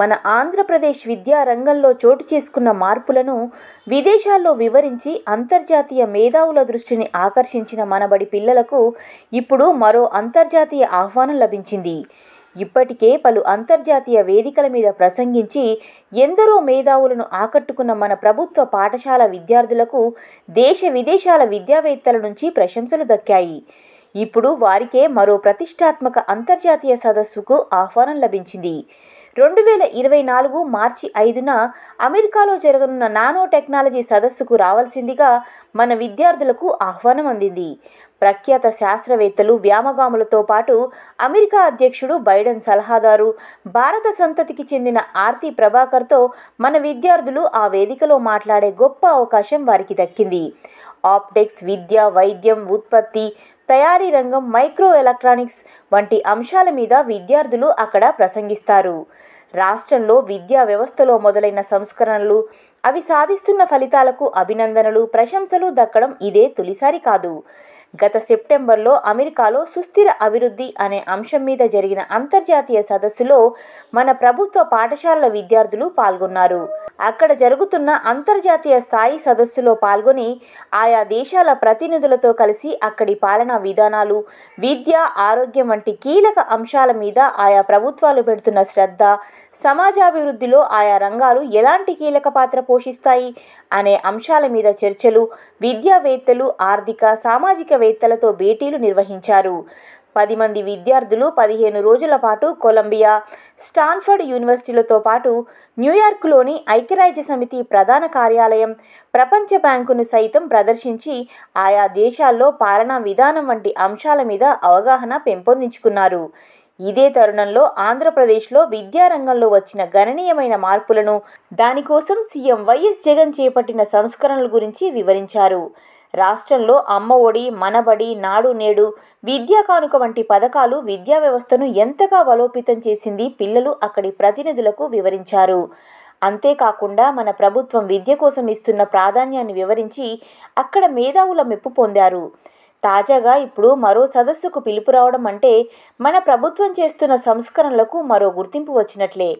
మన ఆంధ్రప్రదేశ్ విద్యా రంగంలో చోటు చేసుకున్న మార్పులను విదేశాల్లో వివరించి అంతర్జాతీయ మేధావుల దృష్టిని ఆకర్షించిన మనబడి పిల్లలకు ఇప్పుడు మరో అంతర్జాతీయ ఆహ్వానం లభించింది ఇప్పటికే పలు అంతర్జాతీయ వేదికల మీద ప్రసంగించి ఎందరో మేధావులను ఆకట్టుకున్న మన ప్రభుత్వ పాఠశాల విద్యార్థులకు దేశ విదేశాల విద్యావేత్తల నుంచి ప్రశంసలు దక్కాయి ఇప్పుడు వారికే మరో ప్రతిష్టాత్మక అంతర్జాతీయ సదస్సుకు ఆహ్వానం లభించింది రెండు వేల ఇరవై నాలుగు మార్చి ఐదున అమెరికాలో జరగనున్న నానో టెక్నాలజీ సదస్సుకు రావాల్సిందిగా మన విద్యార్థులకు ఆహ్వానం అందింది ప్రఖ్యాత శాస్త్రవేత్తలు వ్యామగాములతో పాటు అమెరికా అధ్యక్షుడు బైడెన్ సలహాదారు భారత సంతతికి చెందిన ఆర్తి ప్రభాకర్తో మన విద్యార్థులు ఆ వేదికలో మాట్లాడే గొప్ప అవకాశం వారికి దక్కింది ఆప్టెక్స్ విద్య వైద్యం ఉత్పత్తి తయారీ రంగం మైక్రో ఎలక్ట్రానిక్స్ వంటి అంశాల మీద విద్యార్థులు అక్కడ ప్రసంగిస్తారు రాష్ట్రంలో విద్యా వ్యవస్థలో మొదలైన సంస్కరణలు అవి సాధిస్తున్న ఫలితాలకు అభినందనలు ప్రశంసలు దక్కడం ఇదే తొలిసారి కాదు గత సెప్టెంబర్లో అమెరికాలో సుస్థిర అభివృద్ధి అనే అంశం మీద జరిగిన అంతర్జాతీయ సదస్సులో మన ప్రభుత్వ పాఠశాలల విద్యార్థులు పాల్గొన్నారు అక్కడ జరుగుతున్న అంతర్జాతీయ స్థాయి సదస్సులో పాల్గొని ఆయా దేశాల ప్రతినిధులతో కలిసి అక్కడి పాలనా విధానాలు విద్య ఆరోగ్యం వంటి కీలక అంశాల మీద ఆయా ప్రభుత్వాలు పెడుతున్న శ్రద్ధ సమాజాభివృద్ధిలో ఆయా రంగాలు ఎలాంటి కీలక పాత్ర పోషిస్తాయి అనే అంశాల మీద చర్చలు విద్యావేత్తలు ఆర్థిక సామాజిక శాస్త్రవేత్తలతో భేటీలు నిర్వహించారు పది మంది విద్యార్థులు పదిహేను రోజుల పాటు కొలంబియా స్టాన్ఫర్డ్ యూనివర్సిటీలతో పాటు న్యూయార్క్లోని ఐక్యరాజ్య సమితి ప్రధాన కార్యాలయం ప్రపంచ బ్యాంకును సైతం ప్రదర్శించి ఆయా దేశాల్లో పాలనా విధానం వంటి అంశాల మీద అవగాహన పెంపొందించుకున్నారు ఇదే తరుణంలో ఆంధ్రప్రదేశ్లో విద్యారంగంలో వచ్చిన గణనీయమైన మార్పులను దానికోసం సీఎం వైఎస్ జగన్ చేపట్టిన సంస్కరణల గురించి వివరించారు రాష్ట్రంలో అమ్మఒడి మనబడి నాడు నేడు విద్యా కానుక వంటి పథకాలు విద్యా వ్యవస్థను ఎంతగా బలోపేతం చేసింది పిల్లలు అక్కడి ప్రతినిధులకు వివరించారు అంతేకాకుండా మన ప్రభుత్వం విద్య కోసం ఇస్తున్న ప్రాధాన్యాన్ని వివరించి అక్కడ మేధావుల మెప్పు పొందారు తాజాగా ఇప్పుడు మరో సదస్సుకు పిలుపు రావడం అంటే మన ప్రభుత్వం చేస్తున్న సంస్కరణలకు మరో గుర్తింపు వచ్చినట్లే